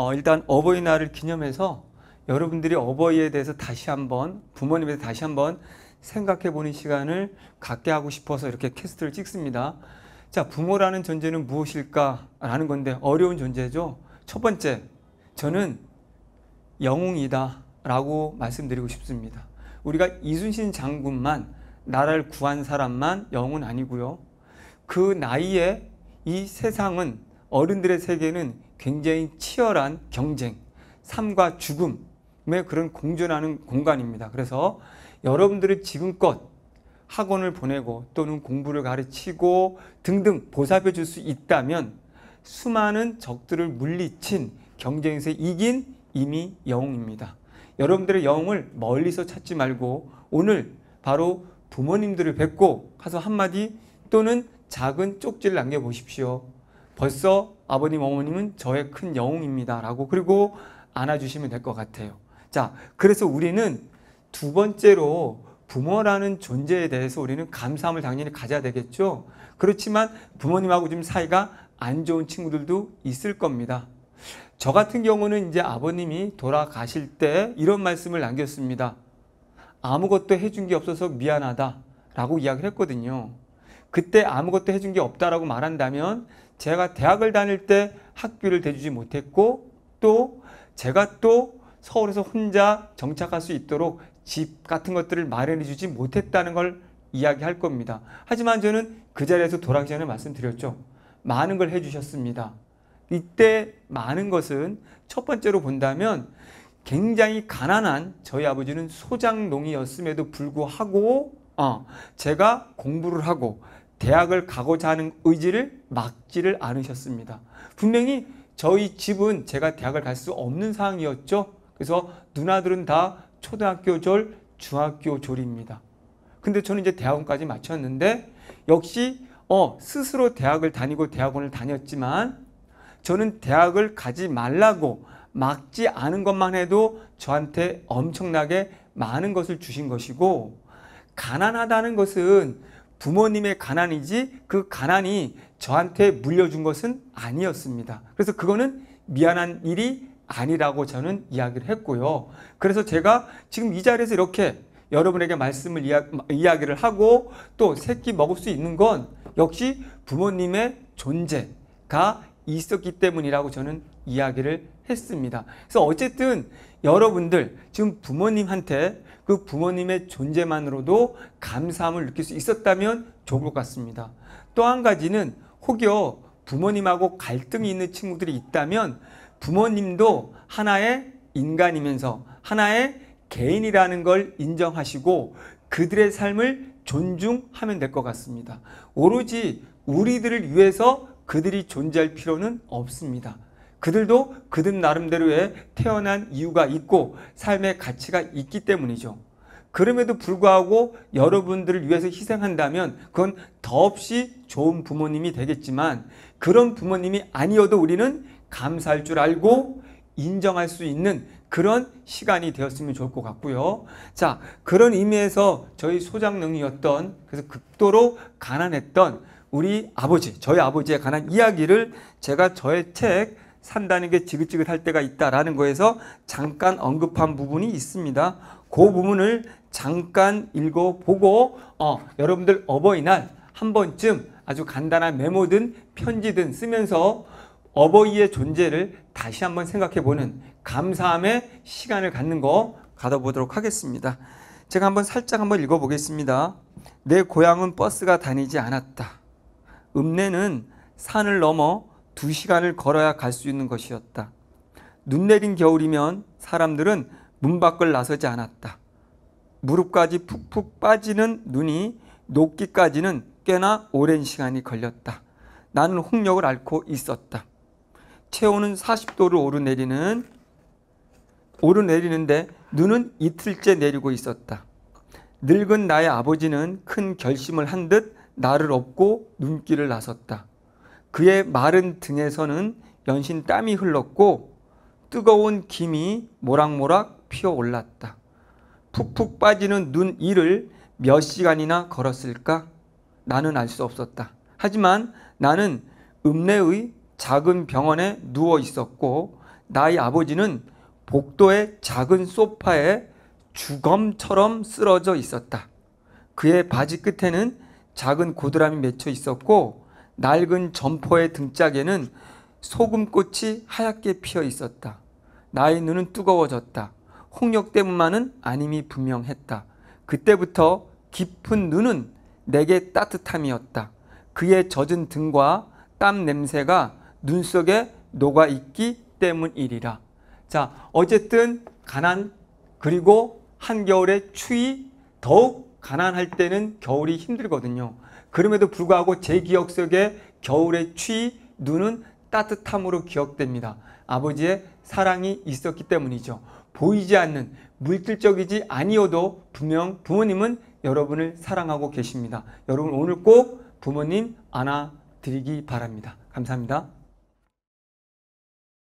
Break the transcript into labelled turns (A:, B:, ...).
A: 어, 일단 어버이날을 기념해서 여러분들이 어버이에 대해서 다시 한번 부모님에 대해서 다시 한번 생각해 보는 시간을 갖게 하고 싶어서 이렇게 캐스트를 찍습니다. 자, 부모라는 존재는 무엇일까라는 건데 어려운 존재죠. 첫 번째, 저는 영웅이다라고 말씀드리고 싶습니다. 우리가 이순신 장군만 나라를 구한 사람만 영웅은 아니고요. 그 나이에 이 세상은 어른들의 세계는 굉장히 치열한 경쟁, 삶과 죽음의 그런 공존하는 공간입니다. 그래서 여러분들이 지금껏 학원을 보내고 또는 공부를 가르치고 등등 보살펴 줄 수 있다면 수많은 적들을 물리친 경쟁에서 이긴 이미 영웅입니다. 여러분들의 영웅을 멀리서 찾지 말고 오늘 바로 부모님들을 뵙고 가서 한마디 또는 작은 쪽지를 남겨보십시오. 벌써 아버님 어머님은 저의 큰 영웅입니다. 라고 그리고 안아주시면 될 것 같아요. 자, 그래서 우리는 두 번째로 부모라는 존재에 대해서 우리는 감사함을 당연히 가져야 되겠죠. 그렇지만 부모님하고 좀 사이가 안 좋은 친구들도 있을 겁니다. 저 같은 경우는 이제 아버님이 돌아가실 때 이런 말씀을 남겼습니다. 아무것도 해준 게 없어서 미안하다 라고 이야기를 했거든요. 그때 아무것도 해준 게 없다라고 말한다면 제가 대학을 다닐 때 학비를 대주지 못했고 또 제가 또 서울에서 혼자 정착할 수 있도록 집 같은 것들을 마련해 주지 못했다는 걸 이야기할 겁니다. 하지만 저는 그 자리에서 돌아가기 전에 말씀드렸죠. 많은 걸 해주셨습니다. 이때 많은 것은 첫 번째로 본다면 굉장히 가난한 저희 아버지는 소장농이었음에도 불구하고 어, 제가 공부를 하고 대학을 가고자 하는 의지를 막지를 않으셨습니다. 분명히 저희 집은 제가 대학을 갈 수 없는 상황이었죠. 그래서 누나들은 다 초등학교 졸, 중학교 졸입니다. 근데 저는 이제 대학원까지 마쳤는데 역시 어, 스스로 대학을 다니고 대학원을 다녔지만 저는 대학을 가지 말라고 막지 않은 것만 해도 저한테 엄청나게 많은 것을 주신 것이고 가난하다는 것은 부모님의 가난이지 그 가난이 저한테 물려준 것은 아니었습니다. 그래서 그거는 미안한 일이 아니라고 저는 이야기를 했고요. 그래서 제가 지금 이 자리에서 이렇게 여러분에게 말씀을 이야, 이야기를 하고 또 새끼 먹을 수 있는 건 역시 부모님의 존재가 있었기 때문이라고 저는 이야기를 했습니다. 그래서 어쨌든 여러분들 지금 부모님한테 그 부모님의 존재만으로도 감사함을 느낄 수 있었다면 좋을 것 같습니다. 또 한 가지는 혹여 부모님하고 갈등이 있는 친구들이 있다면 부모님도 하나의 인간이면서 하나의 개인이라는 걸 인정하시고 그들의 삶을 존중하면 될 것 같습니다. 오로지 우리들을 위해서 그들이 존재할 필요는 없습니다. 그들도 그들 나름대로의 태어난 이유가 있고 삶의 가치가 있기 때문이죠. 그럼에도 불구하고 여러분들을 위해서 희생한다면 그건 더없이 좋은 부모님이 되겠지만 그런 부모님이 아니어도 우리는 감사할 줄 알고 인정할 수 있는 그런 시간이 되었으면 좋을 것 같고요. 자, 그런 의미에서 저희 소장능이었던 그래서 극도로 가난했던 우리 아버지, 저희 아버지에 관한 이야기를 제가 저의 책 산다는 게 지긋지긋할 때가 있다라는 거에서 잠깐 언급한 부분이 있습니다. 그 부분을 잠깐 읽어보고 어, 여러분들 어버이날 한 번쯤 아주 간단한 메모든 편지든 쓰면서 어버이의 존재를 다시 한번 생각해보는 감사함의 시간을 갖는 거 가져보도록 하겠습니다. 제가 한번 살짝 한번 읽어보겠습니다. 내 고향은 버스가 다니지 않았다. 읍내는 산을 넘어 두 시간을 걸어야 갈 수 있는 것이었다. 눈 내린 겨울이면 사람들은 문 밖을 나서지 않았다. 무릎까지 푹푹 빠지는 눈이 녹기까지는 꽤나 오랜 시간이 걸렸다. 나는 홍역을 앓고 있었다. 체온은 40도를 오르내리는 오르내리는데 눈은 이틀째 내리고 있었다. 늙은 나의 아버지는 큰 결심을 한 듯 나를 업고 눈길을 나섰다. 그의 마른 등에서는 연신 땀이 흘렀고 뜨거운 김이 모락모락 피어 올랐다. 푹푹 빠지는 눈 이를 몇 시간이나 걸었을까? 나는 알 수 없었다. 하지만 나는 읍내의 작은 병원에 누워 있었고 나의 아버지는 복도의 작은 소파에 주검처럼 쓰러져 있었다. 그의 바지 끝에는 작은 고드람이 맺혀 있었고 낡은 점퍼의 등짝에는 소금꽃이 하얗게 피어 있었다. 나의 눈은 뜨거워졌다. 홍역 때문만은 아님이 분명했다. 그때부터 깊은 눈은 내게 따뜻함이었다. 그의 젖은 등과 땀 냄새가 눈 속에 녹아 있기 때문이리라. 자, 어쨌든 가난 그리고 한겨울의 추위 더욱 가난할 때는 겨울이 힘들거든요. 그럼에도 불구하고 제 기억 속에 겨울의 추위, 눈은 따뜻함으로 기억됩니다. 아버지의 사랑이 있었기 때문이죠. 보이지 않는 물질적이지 아니어도 분명 부모님은 여러분을 사랑하고 계십니다. 여러분 오늘 꼭 부모님 안아드리기 바랍니다. 감사합니다.